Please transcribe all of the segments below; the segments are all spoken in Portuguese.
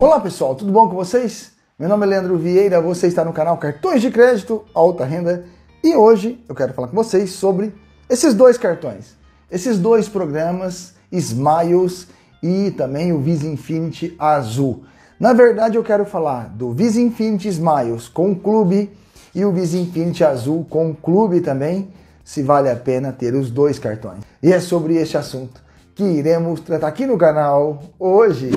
Olá pessoal, tudo bom com vocês? Meu nome é Leandro Vieira, você está no canal Cartões de Crédito Alta Renda e hoje eu quero falar com vocês sobre esses dois cartões, esses dois programas, Smiles e também o Visa Infinity Azul. Na verdade, eu quero falar do Visa Infinity Smiles com o clube e o Visa Infinity Azul com o clube também, se vale a pena ter os dois cartões. E é sobre este assunto que iremos tratar aqui no canal hoje.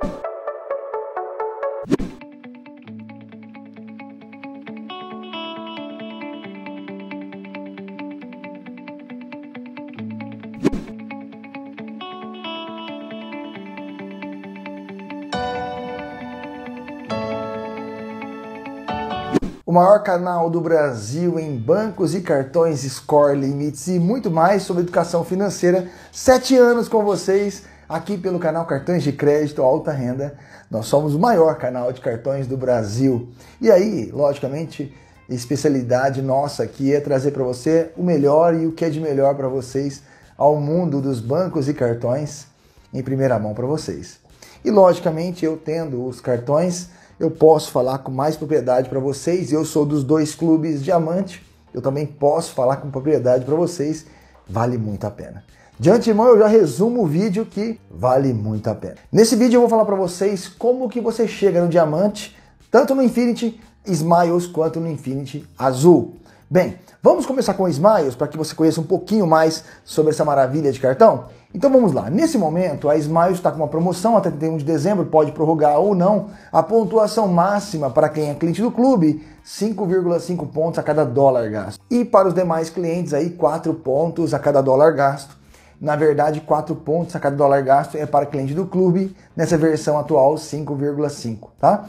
O maior canal do Brasil em bancos e cartões, score, limites e muito mais sobre educação financeira. Sete anos com vocês aqui pelo canal Cartões de Crédito Alta Renda. Nós somos o maior canal de cartões do Brasil. E aí, logicamente, especialidade nossa aqui é trazer para você o melhor e o que é de melhor para vocês ao mundo dos bancos e cartões em primeira mão para vocês. E logicamente, eu tendo os cartões, eu posso falar com mais propriedade para vocês. Eu sou dos dois clubes diamante, eu também posso falar com propriedade para vocês. Vale muito a pena. De antemão eu já resumo o vídeo que vale muito a pena. Nesse vídeo eu vou falar para vocês como que você chega no diamante, tanto no Infinity Smiles quanto no Infinity Azul. Bem, vamos começar com o Smiles para que você conheça um pouquinho mais sobre essa maravilha de cartão? Então vamos lá. Nesse momento, a Smiles está com uma promoção até 31 de dezembro, pode prorrogar ou não, a pontuação máxima para quem é cliente do clube, 5,5 pontos a cada dólar gasto. E para os demais clientes aí, 4 pontos a cada dólar gasto. Na verdade, 4 pontos a cada dólar gasto é para cliente do clube, nessa versão atual 5,5, tá?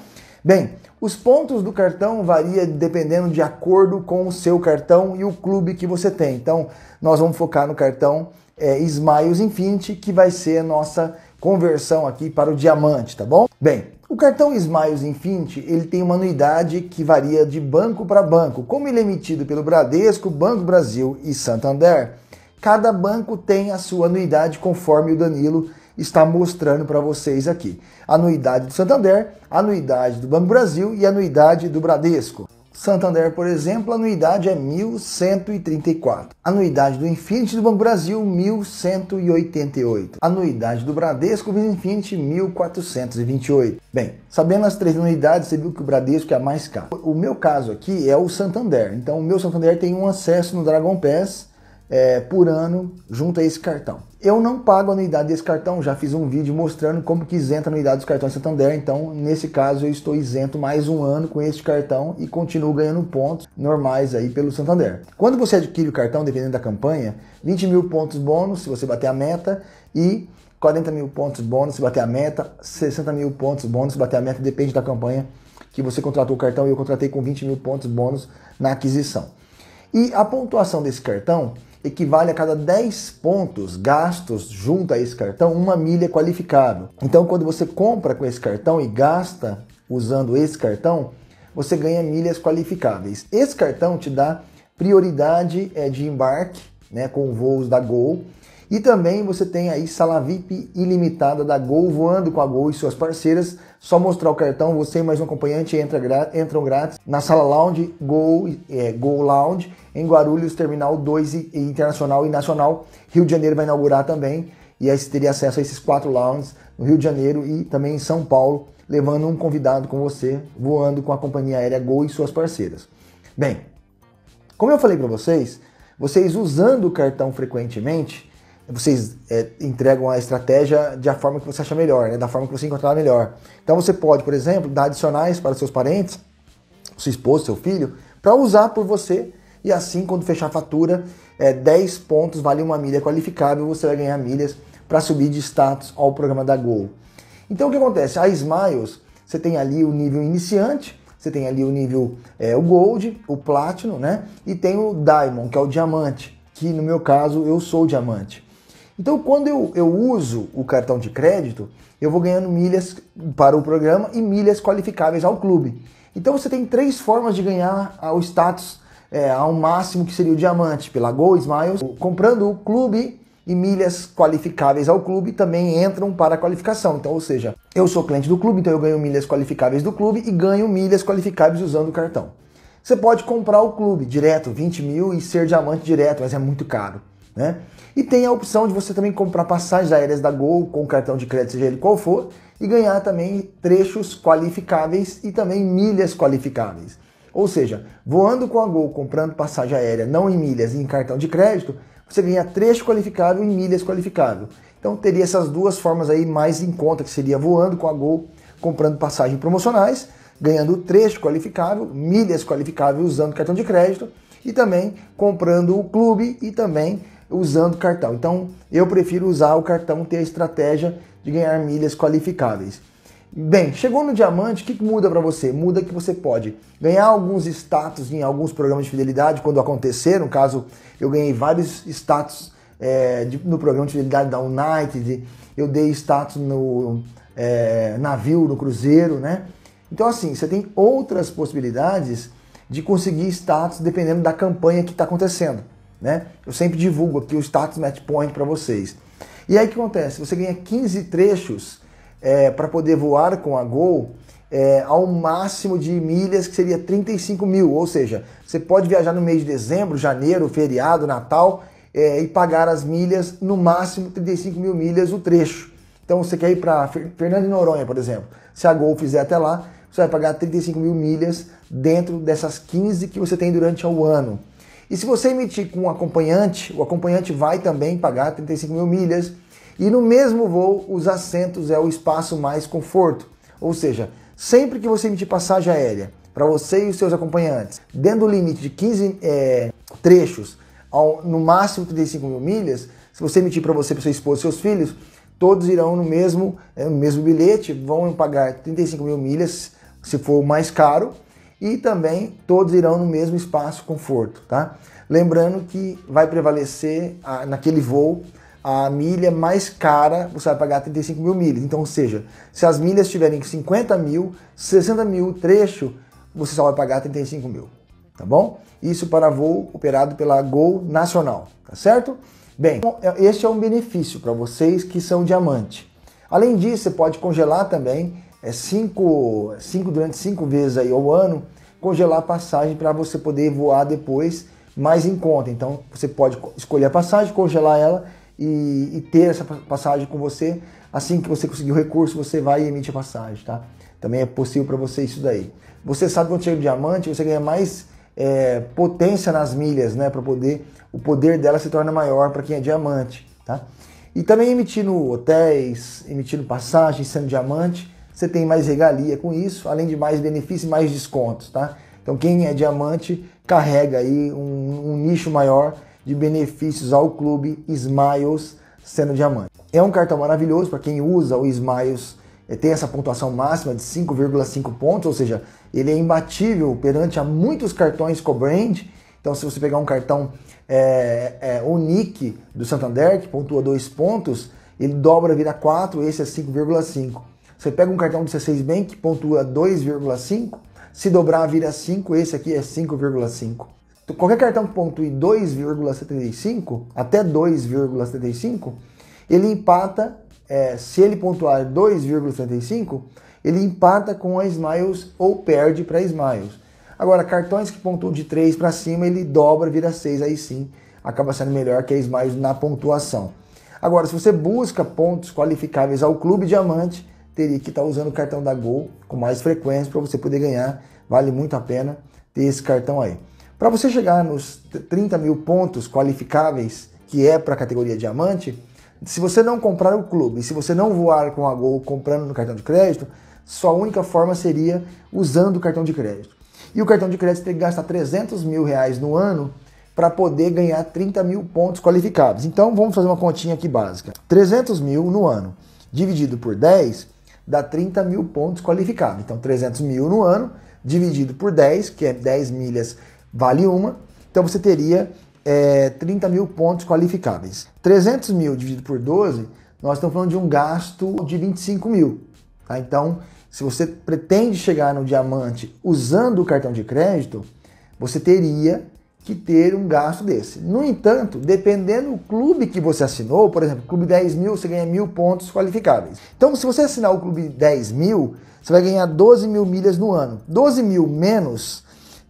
Bem, os pontos do cartão varia dependendo de acordo com o seu cartão e o clube que você tem. Então, nós vamos focar no cartão é, Smiles Infinity, que vai ser a nossa conversão aqui para o diamante, tá bom? Bem, o cartão Smiles Infinity, ele tem uma anuidade que varia de banco para banco. Como ele é emitido pelo Bradesco, Banco Brasil e Santander, cada banco tem a sua anuidade conforme o Danilo está mostrando para vocês aqui. Anuidade do Santander, anuidade do Banco Brasil e anuidade do Bradesco. Santander, por exemplo, a anuidade é 1.134. Anuidade do Infinity do Banco Brasil, 1.188. Anuidade do Bradesco do Infinity, 1.428. Bem, sabendo as três anuidades, você viu que o Bradesco é a mais cara. O meu caso aqui é o Santander. Então, o meu Santander tem um acesso no Dragon Pass é, por ano junto a esse cartão. Eu não pago a anuidade desse cartão, já fiz um vídeo mostrando como que isenta a anuidade dos cartões Santander, então nesse caso eu estou isento mais um ano com este cartão e continuo ganhando pontos normais aí pelo Santander. Quando você adquire o cartão, dependendo da campanha, 20 mil pontos bônus se você bater a meta e 40 mil pontos bônus se bater a meta, 60 mil pontos bônus se bater a meta, depende da campanha que você contratou o cartão e eu contratei com 20 mil pontos bônus na aquisição. E a pontuação desse cartão equivale a cada 10 pontos gastos junto a esse cartão, uma milha qualificável. Então, quando você compra com esse cartão e gasta usando esse cartão, você ganha milhas qualificáveis. Esse cartão te dá prioridade é, de embarque né, com voos da Gol. E também você tem aí sala VIP ilimitada da Gol voando com a Gol e suas parceiras só mostrar o cartão, você e mais um acompanhante entra grátis, entram grátis na sala Lounge Go, é, Go Lounge em Guarulhos, Terminal 2 e, e Internacional e Nacional. Rio de Janeiro vai inaugurar também e aí você teria acesso a esses quatro lounges no Rio de Janeiro e também em São Paulo, levando um convidado com você, voando com a companhia aérea Gol e suas parceiras. Bem, como eu falei para vocês, vocês usando o cartão frequentemente, vocês é, entregam a estratégia da forma que você acha melhor, né? da forma que você encontrar melhor. Então você pode, por exemplo, dar adicionais para seus parentes, sua esposa, seu filho, para usar por você e assim quando fechar a fatura, é, 10 pontos vale uma milha qualificável, você vai ganhar milhas para subir de status ao programa da Gol. Então o que acontece? A Smiles, você tem ali o nível iniciante, você tem ali o nível é, o Gold, o Platinum, né? E tem o Diamond, que é o diamante, que no meu caso eu sou o diamante. Então, quando eu, eu uso o cartão de crédito, eu vou ganhando milhas para o programa e milhas qualificáveis ao clube. Então, você tem três formas de ganhar o status é, ao máximo que seria o diamante, pela Gold Smiles, comprando o clube e milhas qualificáveis ao clube também entram para a qualificação. Então, ou seja, eu sou cliente do clube, então eu ganho milhas qualificáveis do clube e ganho milhas qualificáveis usando o cartão. Você pode comprar o clube direto, 20 mil, e ser diamante direto, mas é muito caro. Né? E tem a opção de você também comprar passagens aéreas da Gol com cartão de crédito, seja ele qual for, e ganhar também trechos qualificáveis e também milhas qualificáveis. Ou seja, voando com a Gol, comprando passagem aérea não em milhas e em cartão de crédito, você ganha trecho qualificável e milhas qualificável. Então teria essas duas formas aí mais em conta, que seria voando com a Gol, comprando passagens promocionais, ganhando trecho qualificável, milhas qualificável usando cartão de crédito e também comprando o clube e também usando cartão. Então, eu prefiro usar o cartão ter a estratégia de ganhar milhas qualificáveis. Bem, chegou no diamante, o que muda para você? Muda que você pode ganhar alguns status em alguns programas de fidelidade quando acontecer. No caso, eu ganhei vários status é, de, no programa de fidelidade da United, eu dei status no é, navio, no cruzeiro, né? Então, assim, você tem outras possibilidades de conseguir status dependendo da campanha que está acontecendo né? Eu sempre divulgo aqui o status match point para vocês. E aí o que acontece? Você ganha 15 trechos é, para poder voar com a Gol é, ao máximo de milhas, que seria 35 mil. Ou seja, você pode viajar no mês de dezembro, janeiro, feriado, Natal é, e pagar as milhas, no máximo 35 mil milhas o trecho. Então você quer ir para Fernando de Noronha, por exemplo. Se a Gol fizer até lá, você vai pagar 35 mil milhas dentro dessas 15 que você tem durante o ano. E se você emitir com um acompanhante, o acompanhante vai também pagar 35 mil milhas. E no mesmo voo, os assentos é o espaço mais conforto. Ou seja, sempre que você emitir passagem aérea para você e os seus acompanhantes, dentro do limite de 15 é, trechos, ao, no máximo 35 mil milhas, se você emitir para você, para sua esposa e seus filhos, todos irão no mesmo, é, no mesmo bilhete, vão pagar 35 mil milhas, se for o mais caro, e também todos irão no mesmo espaço conforto, tá? Lembrando que vai prevalecer a, naquele voo a milha mais cara, você vai pagar 35 mil milhas. Então, ou seja, se as milhas tiverem 50 mil, 60 mil trecho, você só vai pagar 35 mil, tá bom? Isso para voo operado pela Gol Nacional, tá certo? Bem, então, é, este é um benefício para vocês que são diamante. Além disso, você pode congelar também é cinco, cinco durante cinco vezes aí ao ano, congelar a passagem para você poder voar depois mais em conta. Então você pode escolher a passagem, congelar ela e, e ter essa passagem com você. Assim que você conseguir o recurso, você vai e emite a passagem, tá? Também é possível para você isso daí. Você sabe quando chega o diamante, você ganha mais é, potência nas milhas, né? Para poder o poder dela se torna maior para quem é diamante, tá? E também emitindo hotéis, emitindo passagem, sendo diamante, você tem mais regalia com isso, além de mais benefícios, mais descontos, tá? Então quem é diamante carrega aí um, um nicho maior de benefícios ao clube Smiles sendo diamante. É um cartão maravilhoso para quem usa o Smiles, é, tem essa pontuação máxima de 5,5 pontos, ou seja, ele é imbatível perante a muitos cartões co-brand. Então, se você pegar um cartão é, é, Unique do Santander, que pontua 2 pontos, ele dobra, vira 4, esse é 5,5. Você pega um cartão do C6 Bank, pontua 2,5, se dobrar vira 5, esse aqui é 5,5. Qualquer cartão que pontue 2,75, até 2,75, ele empata, é, se ele pontuar 2,75, ele empata com a Smiles ou perde para a Smiles. Agora, cartões que pontuam de 3 para cima, ele dobra, vira 6, aí sim acaba sendo melhor que a Smiles na pontuação. Agora, se você busca pontos qualificáveis ao Clube Diamante, teria que estar tá usando o cartão da Gol com mais frequência para você poder ganhar. Vale muito a pena ter esse cartão aí. Para você chegar nos 30 mil pontos qualificáveis, que é para a categoria diamante, se você não comprar o clube, se você não voar com a Gol comprando no cartão de crédito, sua única forma seria usando o cartão de crédito. E o cartão de crédito tem que gastar 300 mil reais no ano para poder ganhar 30 mil pontos qualificados. Então vamos fazer uma continha aqui básica. 300 mil no ano dividido por 10 dá 30 mil pontos qualificados. Então, 300 mil no ano, dividido por 10, que é 10 milhas vale uma. Então, você teria é, 30 mil pontos qualificáveis. 300 mil dividido por 12, nós estamos falando de um gasto de 25 mil. Tá? Então, se você pretende chegar no diamante usando o cartão de crédito, você teria que ter um gasto desse. No entanto, dependendo do clube que você assinou, por exemplo, clube 10 mil, você ganha mil pontos qualificáveis. Então, se você assinar o clube 10 mil, você vai ganhar 12 mil milhas no ano. 12 mil menos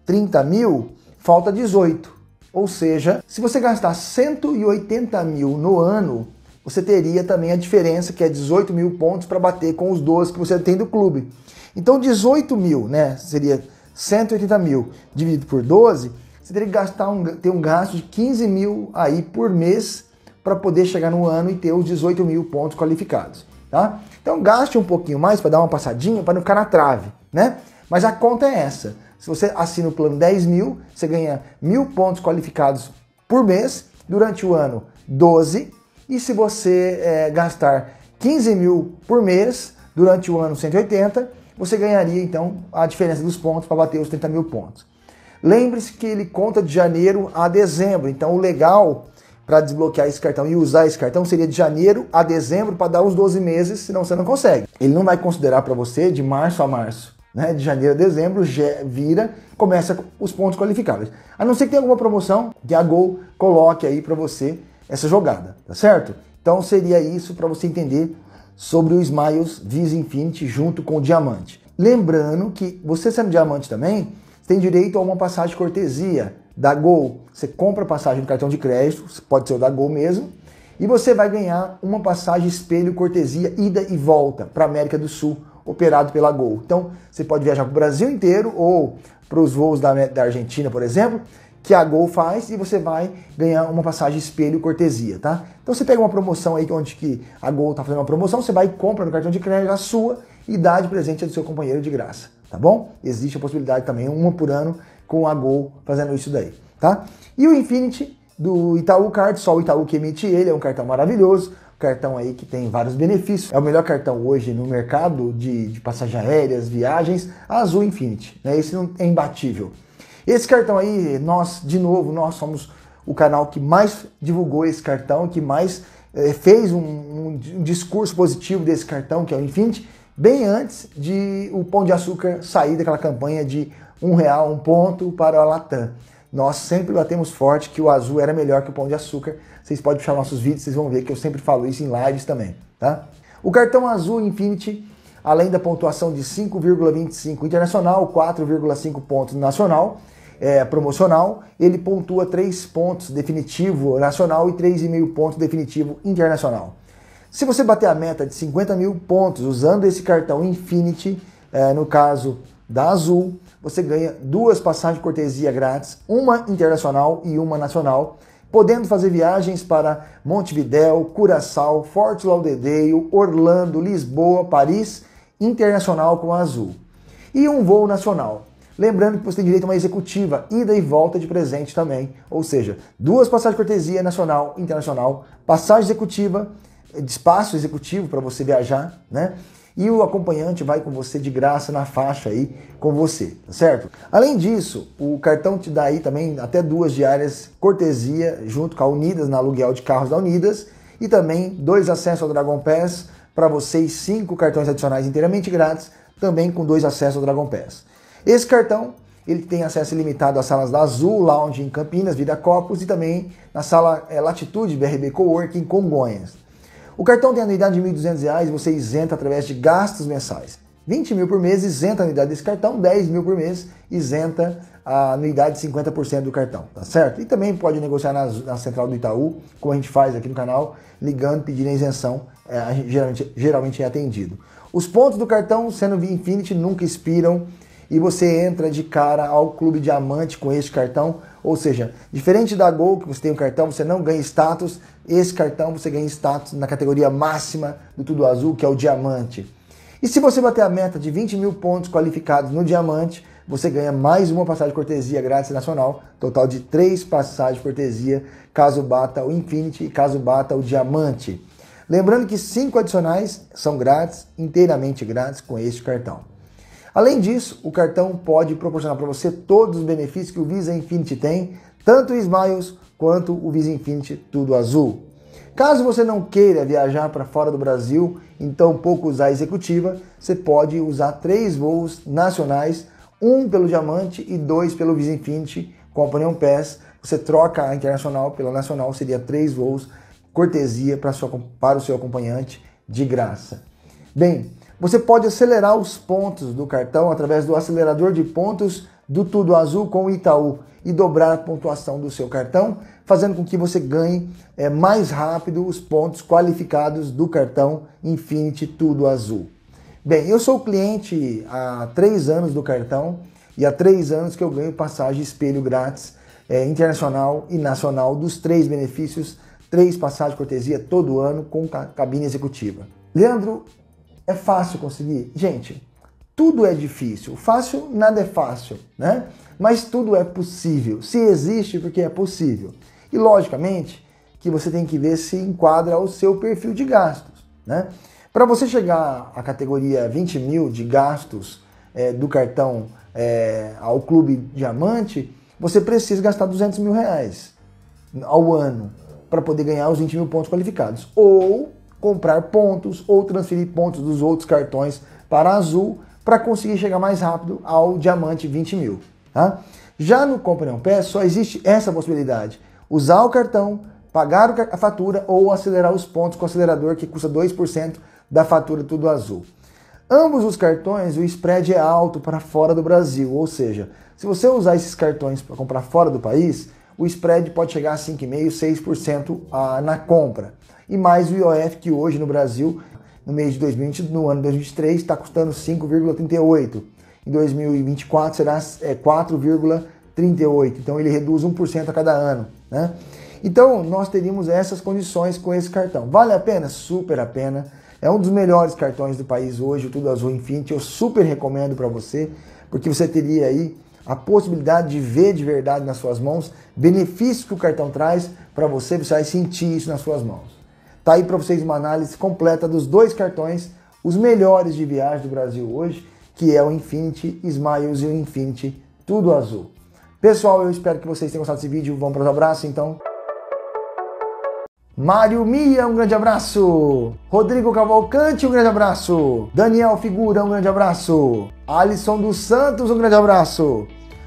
30 mil, falta 18. Ou seja, se você gastar 180 mil no ano, você teria também a diferença, que é 18 mil pontos para bater com os 12 que você tem do clube. Então, 18 mil, né? Seria 180 mil dividido por 12 você teria que gastar um, ter um gasto de 15 mil aí por mês para poder chegar no ano e ter os 18 mil pontos qualificados, tá? Então gaste um pouquinho mais para dar uma passadinha, para não ficar na trave, né? Mas a conta é essa. Se você assina o plano 10 mil, você ganha mil pontos qualificados por mês, durante o ano 12, e se você é, gastar 15 mil por mês, durante o ano 180, você ganharia então a diferença dos pontos para bater os 30 mil pontos. Lembre-se que ele conta de janeiro a dezembro, então o legal para desbloquear esse cartão e usar esse cartão seria de janeiro a dezembro para dar os 12 meses, senão você não consegue. Ele não vai considerar para você de março a março. Né, de janeiro a dezembro, já vira, começa os pontos qualificáveis. A não ser que tenha alguma promoção que a Gol coloque aí para você essa jogada, tá certo? Então seria isso para você entender sobre o Smiles Visa Infinity junto com o Diamante. Lembrando que você sendo Diamante também, tem direito a uma passagem de cortesia da Gol. Você compra a passagem do cartão de crédito, pode ser o da Gol mesmo, e você vai ganhar uma passagem espelho cortesia ida e volta para a América do Sul, operado pela Gol. Então, você pode viajar para o Brasil inteiro ou para os voos da, da Argentina, por exemplo, que a Gol faz e você vai ganhar uma passagem espelho cortesia, tá? Então você pega uma promoção aí onde que a Gol tá fazendo uma promoção, você vai e compra no cartão de crédito a sua e dá de presente ao seu companheiro de graça tá bom? Existe a possibilidade também, uma por ano, com a Gol fazendo isso daí, tá? E o Infinity do Itaú Card, só o Itaú que emite ele, é um cartão maravilhoso, cartão aí que tem vários benefícios. É o melhor cartão hoje no mercado de, de passagem aéreas, viagens, Azul Infinity, né? Esse não é imbatível. Esse cartão aí, nós, de novo, nós somos o canal que mais divulgou esse cartão, que mais eh, fez um, um, um discurso positivo desse cartão, que é o Infinity, bem antes de o Pão de Açúcar sair daquela campanha de um real, um ponto para a Latam. Nós sempre batemos forte que o azul era melhor que o Pão de Açúcar. Vocês podem puxar nossos vídeos, vocês vão ver que eu sempre falo isso em lives também, tá? O cartão azul Infinity, além da pontuação de 5,25 internacional, 4,5 pontos nacional, é, promocional, ele pontua 3 pontos definitivo nacional e 3,5 pontos definitivo internacional. Se você bater a meta de 50 mil pontos usando esse cartão Infinity, é, no caso da Azul, você ganha duas passagens de cortesia grátis, uma internacional e uma nacional, podendo fazer viagens para Montevidéu, Curaçao, Forte Lauderdale, Orlando, Lisboa, Paris, internacional com a Azul. E um voo nacional. Lembrando que você tem direito a uma executiva, ida e volta de presente também, ou seja, duas passagens de cortesia nacional, internacional, passagem executiva, de espaço executivo para você viajar, né? E o acompanhante vai com você de graça na faixa aí com você, tá certo? Além disso, o cartão te dá aí também até duas diárias cortesia junto com a Unidas na aluguel de carros da Unidas e também dois acessos ao Dragon Pass para vocês, cinco cartões adicionais inteiramente grátis, também com dois acessos ao Dragon Pass. Esse cartão ele tem acesso ilimitado às salas da Azul, Lounge em Campinas, Vida Copos e também na sala é, Latitude BRB Coworking em Congonhas. O cartão tem anuidade de R$ 1.200, você isenta através de gastos mensais. 20 mil por mês isenta a anuidade desse cartão, 10 mil por mês isenta a anuidade de 50% do cartão, tá certo? E também pode negociar na, na, central do Itaú, como a gente faz aqui no canal, ligando, pedindo a isenção, é, geralmente, geralmente é atendido. Os pontos do cartão, sendo Via Infinity, nunca expiram, e você entra de cara ao clube diamante com este cartão. Ou seja, diferente da Gol, que você tem um cartão, você não ganha status, esse cartão você ganha status na categoria máxima do Tudo Azul, que é o diamante. E se você bater a meta de 20 mil pontos qualificados no diamante, você ganha mais uma passagem de cortesia grátis nacional, total de três passagens de cortesia, caso bata o Infinity e caso bata o diamante. Lembrando que cinco adicionais são grátis, inteiramente grátis com este cartão. Além disso, o cartão pode proporcionar para você todos os benefícios que o Visa Infinity tem, tanto o Smiles quanto o Visa Infinity Tudo Azul. Caso você não queira viajar para fora do Brasil, então pouco usar a executiva, você pode usar três voos nacionais, um pelo Diamante e dois pelo Visa Infinity com a Panion Pass. Você troca a internacional pela nacional, seria três voos cortesia para, sua, para o seu acompanhante de graça. Bem, você pode acelerar os pontos do cartão através do acelerador de pontos do Tudo Azul com o Itaú e dobrar a pontuação do seu cartão, fazendo com que você ganhe é, mais rápido os pontos qualificados do cartão Infinity Tudo Azul. Bem, eu sou cliente há três anos do cartão e há três anos que eu ganho passagem espelho grátis é, internacional e nacional dos três benefícios, três passagens cortesia todo ano com cabine executiva. Leandro, é fácil conseguir? Gente, tudo é difícil. Fácil, nada é fácil, né? Mas tudo é possível. Se existe, porque é possível. E logicamente que você tem que ver se enquadra o seu perfil de gastos, né? Para você chegar à categoria 20 mil de gastos é, do cartão é, ao Clube Diamante, você precisa gastar 200 mil reais ao ano para poder ganhar os 20 mil pontos qualificados. Ou comprar pontos ou transferir pontos dos outros cartões para azul para conseguir chegar mais rápido ao diamante 20 mil. Tá? Já no companhão pé só existe essa possibilidade: usar o cartão, pagar a fatura ou acelerar os pontos com o acelerador que custa 2% da fatura tudo azul. Ambos os cartões, o spread é alto para fora do Brasil, ou seja, se você usar esses cartões para comprar fora do país, o spread pode chegar a 5,5%, 6% ah, na compra. E mais o IOF, que hoje no Brasil, no mês de 2020, no ano 2023, está custando 5,38%. Em 2024 será 4,38%. É, então ele reduz 1% a cada ano. Né? Então nós teríamos essas condições com esse cartão. Vale a pena? Super a pena. É um dos melhores cartões do país hoje, o Tudo Azul Infinity. Eu super recomendo para você, porque você teria aí a possibilidade de ver de verdade nas suas mãos benefícios que o cartão traz para você, você vai sentir isso nas suas mãos. Tá aí para vocês uma análise completa dos dois cartões, os melhores de viagem do Brasil hoje, que é o Infinity Smiles e o Infinity Tudo Azul. Pessoal, eu espero que vocês tenham gostado desse vídeo. Vamos para os abraços, então. Mário Mia, um grande abraço. Rodrigo Cavalcante, um grande abraço. Daniel Figura, um grande abraço. Alisson dos Santos, um grande abraço.